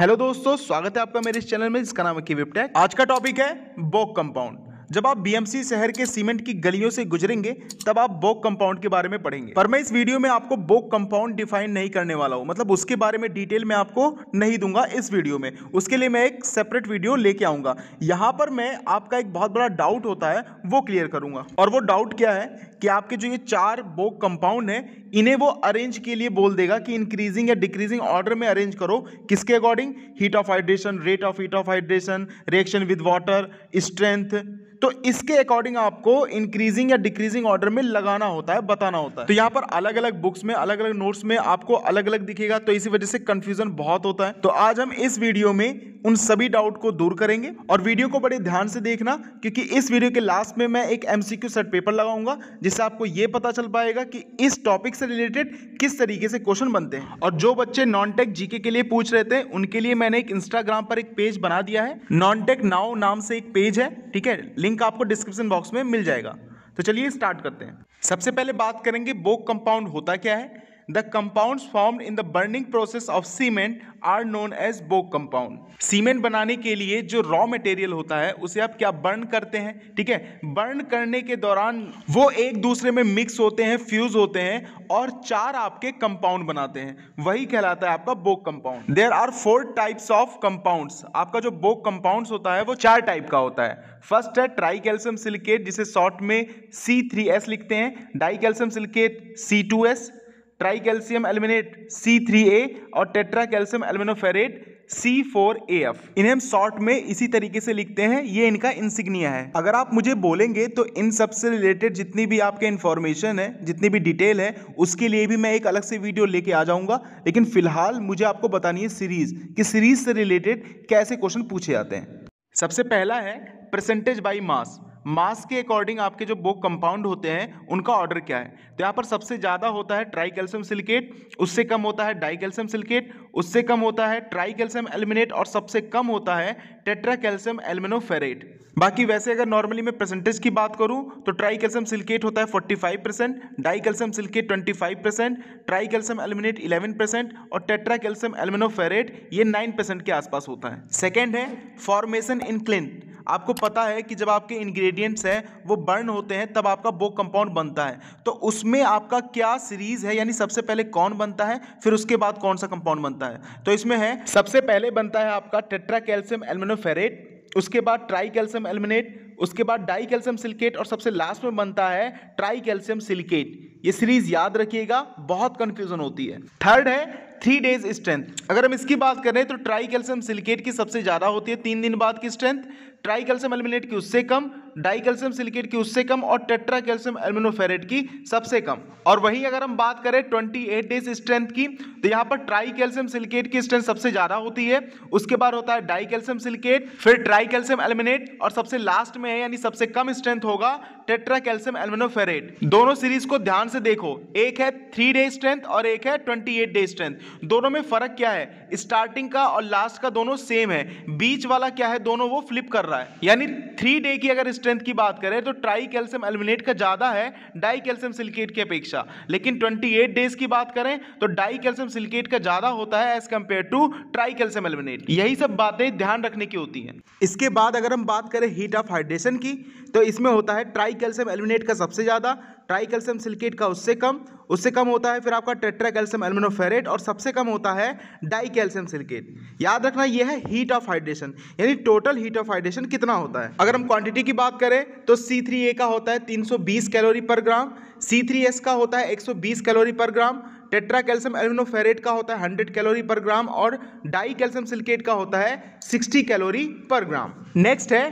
hello दोस्तों स्वागत है आपका मेरे इस चैनल में जिसका नाम है की टेक आज का टॉपिक है बोक कंपाउंड जब आप बीएमसी शहर के सीमेंट की गलियों से गुजरेंगे तब आप बोक कंपाउंड के बारे में पढ़ेंगे पर मैं इस वीडियो में आपको बोक कंपाउंड डिफाइन नहीं करने वाला हूँ मतलब उसके बारे में डिटेल में आपको नहीं दूंगा इस वीडियो में उसके लिए मैं एक सेपरेट वीडियो लेके आऊंगा यहाँ पर मैं आपका एक बहुत बड़ा डाउट होता है वो क्लियर करूंगा और वो डाउट क्या है कि आपके जो ये चार बोक कंपाउंड है इन्हें वो अरेंज के लिए बोल देगा कि इंक्रीजिंग या डिक्रीजिंग ऑर्डर में अरेंज करो किसके according heat of hydration rate of heat of hydration reaction with water strength तो इसके अकॉर्डिंग आपको इंक्रीजिंग या डिक्रीजिंग ऑर्डर में लगाना होता है बताना होता है तो यहाँ पर अलग अलग बुक्स में अलग अलग नोट्स में आपको अलग अलग दिखेगा तो इसी वजह से कंफ्यूजन बहुत होता है तो आज हम इस वीडियो में उन सभी डाउट को दूर करेंगे और वीडियो को बड़े ध्यान से देखना क्योंकि इस वीडियो के लास्ट में मैं एक एमसीक्यू सेट पेपर लगाऊंगा जिससे आपको यह पता चल पाएगा कि इस टॉपिक से रिलेटेड किस तरीके से क्वेश्चन बनते हैं और जो बच्चे नॉन टेक जीके के लिए पूछ रहे थे उनके लिए मैंने एक इंस्टाग्राम पर एक पेज बना दिया है नॉन टेक नाउ नाम से एक पेज है ठीक है लिंक आपको डिस्क्रिप्शन बॉक्स में मिल जाएगा तो चलिए स्टार्ट करते हैं सबसे पहले बात करेंगे बोक कंपाउंड होता क्या है the compound form in the burning process of cement are known as Bogue compound cement बनाने के लिए जो रॉ मटेरियल होता है उसे आप क्या बर्न करते हैं ठीक है बर्न करने के दौरान वो एक दूसरे में मिक्स होते हैं फ्यूज होते हैं और चार आपके कंपाउंड बनाते हैं वही कहलाता है आपका Bogue compound there are four types of compounds आपका जो बोक कंपाउंड होता है वो चार टाइप का होता है फर्स्ट है ट्राई कैल्शियम सिलिकेट जिसे शॉर्ट में सी थ्री एस लिखते हैं di calcium silicate C two S tri calcium three C3A और tetra calcium aluminoferrite C four A F इन्हें हम शॉर्ट में इसी तरीके से लिखते हैं ये इनका इंसिग्निया है अगर आप मुझे बोलेंगे तो इन सब से रिलेटेड जितनी भी आपके इन्फॉर्मेशन है जितनी भी डिटेल है उसके लिए भी मैं एक अलग से वीडियो लेके आ जाऊंगा लेकिन फिलहाल मुझे आपको बतानी है सीरीज कि सीरीज से रिलेटेड कैसे क्वेश्चन पूछे जाते हैं सबसे पहला है परसेंटेज बाई मास मास के अकॉर्डिंग आपके जो बोक कंपाउंड होते हैं उनका ऑर्डर क्या है तो यहाँ पर सबसे ज़्यादा होता है ट्राई कैल्शियम सिलिकेट उससे कम होता है डाई कैल्शियम सिलिकेट उससे कम होता है ट्राई कैल्शियम एलिमिनेट और सबसे कम होता है टेट्रा कैल्शियम एल्मिनोफेरेट बाकी वैसे अगर नॉर्मली मैं परसेंटेज की बात करूं तो ट्राई कैल्शियम सिल्केट होता है 45 percent di calcium silicate 25 percent tri calcium aluminate 11 percent और टेट्रा कैल्शियम एल्मिनोफेरेट ये 9 परसेंट के आसपास होता है सेकेंड है फॉर्मेशन इन क्लिन आपको पता है कि जब आपके इंग्रेडिएंट्स हैं वो बर्न होते हैं तब आपका वो कंपाउंड बनता है तो उसमें आपका क्या सीरीज है यानी सबसे पहले कौन बनता है फिर उसके बाद कौन सा कंपाउंड बनता है तो इसमें है सबसे पहले बनता है आपका टेट्रा कैल्शियम एल्मिनो मोनोफेरेट उसके बाद ट्राई कैल्शियम एलमिनेट उसके बाद डाई कैल्शियम सिल्केट और सबसे लास्ट में बनता है ट्राई कैल्शियम सिल्केट ये सीरीज याद रखिएगा बहुत कंफ्यूजन होती है थर्ड है थ्री डेज स्ट्रेंथ अगर हम इसकी बात करें तो ट्राई कैल्शियम सिल्केट की सबसे ज़्यादा होती है तीन दिन बाद की स्ट्रेंथ ट्राई कैल्शियम एलमिनेट की उससे कम डाई कैल्शियम सिलिकेट की उससे कम और टेट्रा कैल्शियम एल्मिनोफेरेट की सबसे कम और वहीं अगर हम बात करें 28 डेज स्ट्रेंथ की तो यहाँ पर ट्राई कैल्शियम सिलिकेट की स्ट्रेंथ सबसे ज़्यादा होती है उसके बाद होता है डाई कैल्शियम सिलिकेट फिर ट्राई कैल्शियम एलमिनेट और सबसे लास्ट में है यानी सबसे कम स्ट्रेंथ होगा टेट्रा कैल्शियम एलमिनोफेरेट दोनों सीरीज को ध्यान से देखो एक है थ्री डे स्ट्रेंथ और एक है ट्वेंटी एट डे स्ट्रेंथ दोनों में फर्क क्या है स्टार्टिंग का और लास्ट का दोनों सेम है बीच वाला क्या है दोनों वो फ्लिप कर रहा है यानी थ्री डे की अगर स्ट्रेंथ स्ट्रेंथ की बात करें तो ट्राई कैल्शियम एल्यूमिनेट का ज़्यादा है डाई कैल्शियम सिलिकेट की अपेक्षा लेकिन 28 डेज की बात करें तो डाई कैल्शियम सिलिकेट का ज़्यादा होता है as compare to tri calcium aluminate यही सब बातें ध्यान रखने की होती हैं इसके बाद अगर हम बात करें हीट ऑफ हाइड्रेशन की तो इसमें होता है ट्राई कैल्शियम एल्यूमिनेट का सबसे ज़्यादा ट्राई कैल्शियम सिलिकेट का उससे कम उससे कम होता है फिर आपका टेट्रा कैल्शियम एलमिनोफेरेट और सबसे कम होता है डाई कैल्शियम सिलकेट याद रखना यह है हीट ऑफ हाइड्रेशन यानी टोटल हीट ऑफ हाइड्रेशन कितना होता है अगर हम क्वांटिटी की बात करें तो सी थ्री ए का होता है 320 कैलोरी पर ग्राम सी थ्री एस का होता है 120 कैलोरी पर ग्राम टेट्रा कैल्शियम एलमिनोफेरेट का होता है 100 कैलोरी पर ग्राम और डाई कैल्शियम सिलकेट का होता है 60 कैलोरी पर ग्राम नेक्स्ट है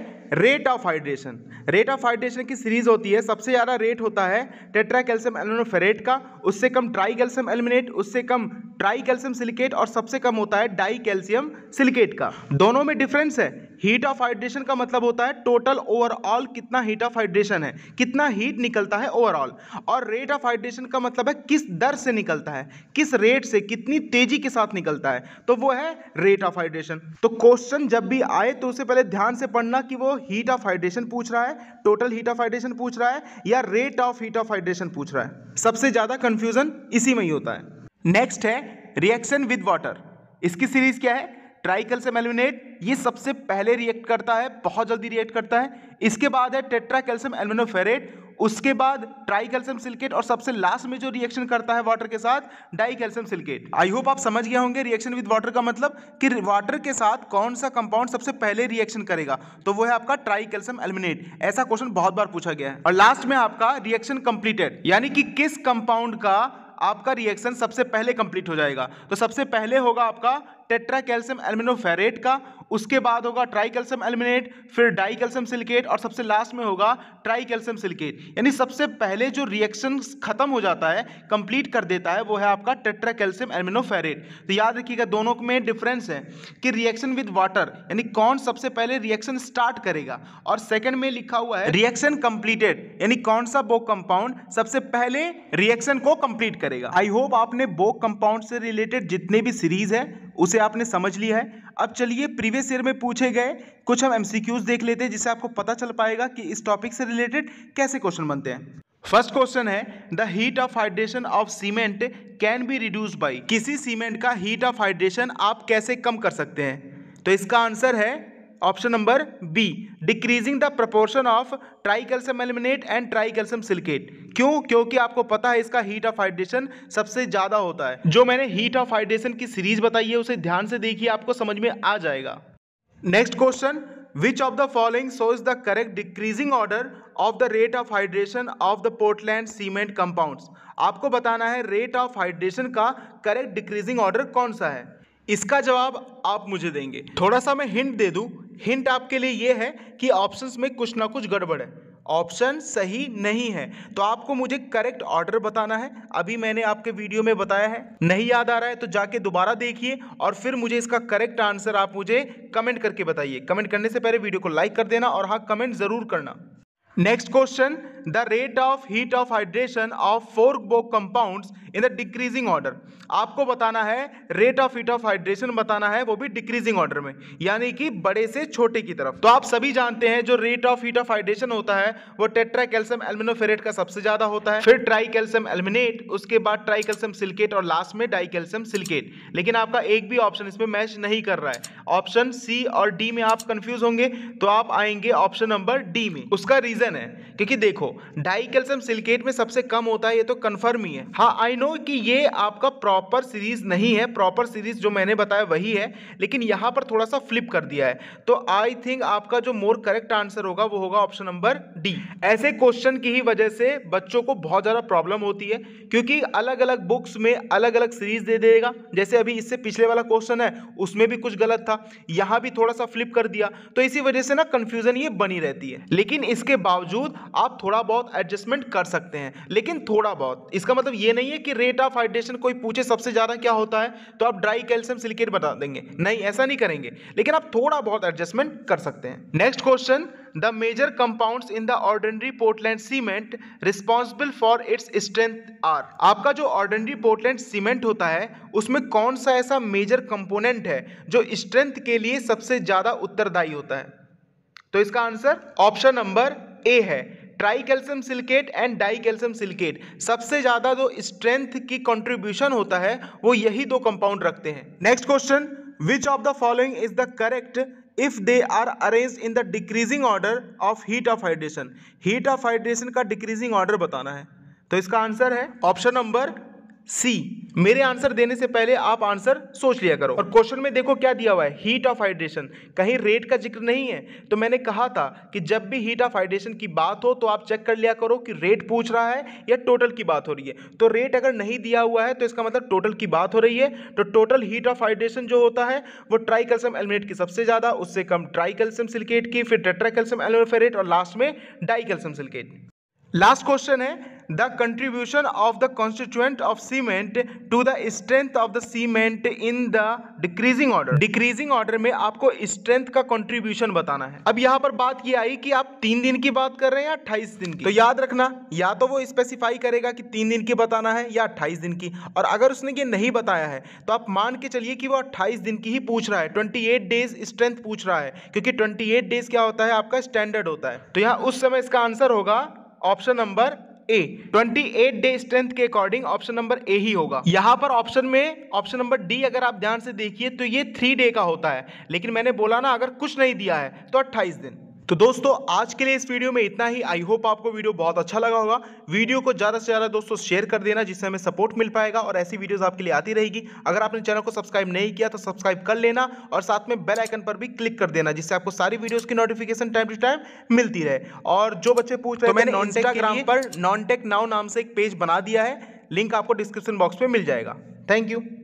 rate of hydration rate of hydration की सीरीज होती है सबसे ज़्यादा रेट होता है टेट्रा कैल्शियम एलोनोफेरेट का उससे कम ट्राई कैल्शियम एलिमिनेट उससे कम ट्राई कैल्शियम सिलिकेट और सबसे कम होता है डाई कैल्शियम सिलिकेट का दोनों में डिफरेंस है हीट ऑफ हाइड्रेशन का मतलब होता है टोटल ओवरऑल कितना हीट ऑफ हाइड्रेशन है कितना हीट निकलता है ओवरऑल और रेट ऑफ हाइड्रेशन का मतलब है किस दर से निकलता है किस रेट से कितनी तेजी के साथ निकलता है तो वो है रेट ऑफ हाइड्रेशन तो क्वेश्चन जब भी आए तो उसे पहले ध्यान से पढ़ना कि वो हीट ऑफ हाइड्रेशन पूछ रहा है टोटल हीट ऑफ हाइड्रेशन पूछ रहा है या rate of heat of hydration पूछ रहा है सबसे ज्यादा कंफ्यूजन इसी में ही होता है नेक्स्ट है रिएक्शन विद वाटर इसकी सीरीज क्या है ट्राइकल से एल्यूमिनेट ये सबसे पहले रिएक्ट करता है बहुत जल्दी रिएक्ट करता है इसके बाद है टेट्रा कैल्शियम एल्यूमिनोफेरेट उसके बाद ट्राई कैल्शियम सिल्केट और सबसे लास्ट में जो रिएक्शन करता है वाटर के साथ di calcium silicate I hope आप समझ गए होंगे रिएक्शन विद वाटर का मतलब कि वाटर के साथ कौन सा कंपाउंड सबसे पहले रिएक्शन करेगा तो वो है आपका ट्राई कैल्शियम एलिमिनेट ऐसा क्वेश्चन बहुत बार पूछा गया है और लास्ट में आपका रिएक्शन कंप्लीटेड यानी कि किस कंपाउंड का आपका रिएक्शन सबसे पहले कंप्लीट हो जाएगा तो सबसे पहले होगा आपका टेट्रा कैल्शियम एल्मिनोफेरेट का उसके बाद होगा ट्राई कैल्शियम एलमिनेट फिर डाई कैल्शियम सिलिकेट और सबसे लास्ट में होगा ट्राई कैल्शियम सिलिकेट यानी सबसे पहले जो रिएक्शन खत्म हो जाता है कंप्लीट कर देता है वो है आपका टेट्रा कैल्शियम एलमिनोफेरेट तो याद रखिएगा दोनों में डिफरेंस है कि रिएक्शन विद वाटर यानी कौन सबसे पहले रिएक्शन स्टार्ट करेगा और सेकेंड में लिखा हुआ है रिएक्शन कंप्लीटेड यानी कौन सा बोक कंपाउंड सबसे पहले रिएक्शन को कंप्लीट करेगा आई होप आपने बोक कंपाउंड से रिलेटेड जितने भी सीरीज है उसे आपने समझ लिया है अब चलिए प्रीवियस ईयर में पूछे गए कुछ हम एमसीक्यूज देख लेते हैं जिससे आपको पता चल पाएगा कि इस टॉपिक से रिलेटेड कैसे क्वेश्चन बनते हैं फर्स्ट क्वेश्चन है the heat of hydration of cement can be reduce by किसी सीमेंट का हीट ऑफ हाइड्रेशन आप कैसे कम कर सकते हैं तो इसका आंसर है option number B decreasing the proportion of tricalcium aluminate and tricalcium silicate क्यों क्योंकि आपको पता है इसका हीट ऑफ हाइड्रेशन सबसे ज्यादा होता है जो मैंने हीट ऑफ हाइड्रेशन की सीरीज बताई है उसे ध्यान से देखिए आपको समझ में आ जाएगा next question which of the following shows the correct decreasing order of the rate of hydration of the portland cement compounds आपको बताना है रेट ऑफ हाइड्रेशन का करेक्ट डिक्रीजिंग ऑर्डर कौन सा है इसका जवाब आप मुझे देंगे थोड़ा सा मैं हिंट दे दूं हिंट आपके लिए ये है कि ऑप्शंस में कुछ ना कुछ गड़बड़ है ऑप्शन सही नहीं है तो आपको मुझे करेक्ट ऑर्डर बताना है अभी मैंने आपके वीडियो में बताया है नहीं याद आ रहा है तो जाके दोबारा देखिए और फिर मुझे इसका करेक्ट आंसर आप मुझे कमेंट करके बताइए कमेंट करने से पहले वीडियो को लाइक कर देना और हाँ कमेंट ज़रूर करना next question the rate of heat of hydration of four Bogue compounds in the decreasing order आपको बताना है rate of heat of hydration बताना है वो भी डिक्रीजिंग ऑर्डर में यानी कि बड़े से छोटे की तरफ तो आप सभी जानते हैं जो rate of heat of hydration होता है वो टेट्रा कैल्शियम एल्मिनोफेरेट का सबसे ज्यादा होता है फिर ट्राई कैल्शियम एलमिनेट उसके बाद ट्राई कैल्शियम सिल्केट और लास्ट में डाई कैल्शियम सिल्केट लेकिन आपका एक भी ऑप्शन इसमें मैच नहीं कर रहा है ऑप्शन सी और डी में आप कंफ्यूज होंगे तो आप आएंगे ऑप्शन नंबर डी में उसका रीजन है क्योंकि देखो डाई कैल्शियम सिलिकेट में सबसे कम होता है ये तो कन्फर्म ही है हाँ आई नो कि ये आपका प्रॉपर सीरीज नहीं है प्रॉपर सीरीज जो मैंने बताया वही है लेकिन यहाँ पर थोड़ा सा फ्लिप कर दिया है तो आई थिंक आपका जो मोर करेक्ट आंसर होगा वो होगा ऑप्शन नंबर डी ऐसे क्वेश्चन की ही वजह से बच्चों को बहुत ज़्यादा प्रॉब्लम होती है क्योंकि अलग अलग बुक्स में अलग अलग सीरीज दे देगा जैसे अभी इससे पिछले वाला क्वेश्चन है उसमें भी कुछ गलत था यहाँ भी थोड़ा सा फ्लिप कर दिया तो इसी वजह से ना कन्फ्यूजन ये बनी रहती है लेकिन इसके बावजूद आप थोड़ा थोड़ा बहुत एडजस्टमेंट कर सकते हैं लेकिन थोड़ा बहुत इसका मतलब ये नहीं है कि रेट ऑफ हाइड्रेशन कोई पूछे सबसे ज़्यादा क्या होता है तो आप ड्राई कैल्शियम सिलिकेट बता देंगे नहीं ऐसा नहीं करेंगे लेकिन आप थोड़ा बहुत एडजस्टमेंट कर सकते हैं next question the major compounds in the ordinary Portland cement responsible for its strength are आपका जो ऑर्डनरी पोर्टलैंड सीमेंट होता है उसमें कौन सा ऐसा मेजर कंपोनेंट है जो स्ट्रेंथ के लिए सबसे ज़्यादा उत्तरदायी होता है तो इसका आंसर ऑप्शन नंबर ए है calcium silicate and calcium silicate सबसे ज़्यादा जो स्ट्रेंथ की कंट्रीब्यूशन होता है वो यही दो कंपाउंड रखते हैं next question which of the following is the correct if they are arrange in the decreasing order of heat of hydration heat of hydration का डिक्रीजिंग ऑर्डर बताना है तो इसका आंसर है ऑप्शन नंबर सी मेरे answer देने से पहले आप आंसर सोच लिया करो और क्वेश्चन में देखो क्या दिया हुआ है हीट ऑफ हाइड्रेशन कहीं रेट का जिक्र नहीं है तो मैंने कहा था कि जब भी हीट ऑफ हाइड्रेशन की बात हो तो आप चेक कर लिया करो कि रेट पूछ रहा है या टोटल की बात हो रही है तो रेट अगर नहीं दिया हुआ है तो इसका मतलब टोटल की बात हो रही है तो टोटल हीट ऑफ हाइड्रेशन जो होता है वो ट्राई कैल्शियम एलमिनेट की सबसे ज़्यादा उससे कम ट्राई कैल्शियम सिलकेट की फिर टेट्राकल्सम एलोफेरेट और लास्ट में di calcium silicate last question है the contribution of the constituent of cement to the strength of the cement in the decreasing order decreasing order में आपको स्ट्रेंथ का कंट्रीब्यूशन बताना है अब यहां पर बात यह आई कि आप तीन दिन की बात कर रहे हैं या अट्ठाईस दिन की तो याद रखना या तो वो स्पेसिफाई करेगा कि तीन दिन की बताना है या अट्ठाईस दिन की और अगर उसने ये नहीं बताया है तो आप मान के चलिए कि वो अट्ठाईस दिन की ही पूछ रहा है ट्वेंटी एट डेज स्ट्रेंथ पूछ रहा है क्योंकि ट्वेंटी एट डेज क्या होता है आपका स्टैंडर्ड होता है तो यहाँ उस समय इसका आंसर होगा option number A 28 day strength के अकॉर्डिंग ऑप्शन नंबर ए ही होगा यहां पर ऑप्शन में ऑप्शन नंबर डी अगर आप ध्यान से देखिए तो ये थ्री डे का होता है लेकिन मैंने बोला ना अगर कुछ नहीं दिया है तो 28 दिन तो दोस्तों आज के लिए इस वीडियो में इतना ही आई होप आपको वीडियो बहुत अच्छा लगा होगा वीडियो को ज़्यादा से ज़्यादा दोस्तों शेयर कर देना जिससे हमें सपोर्ट मिल पाएगा और ऐसी वीडियोस आपके लिए आती रहेगी अगर आपने चैनल को सब्सक्राइब नहीं किया तो सब्सक्राइब कर लेना और साथ में बेल आइकन पर भी क्लिक कर देना जिससे आपको सारी वीडियोज़ की नोटिफिकेशन टाइम टू टाइम मिलती रहे और जो बच्चे पूछ रहे हैं तो नॉन पर नॉन टेक नाउ नाम से एक पेज बना दिया है लिंक आपको डिस्क्रिप्शन बॉक्स में मिल जाएगा थैंक यू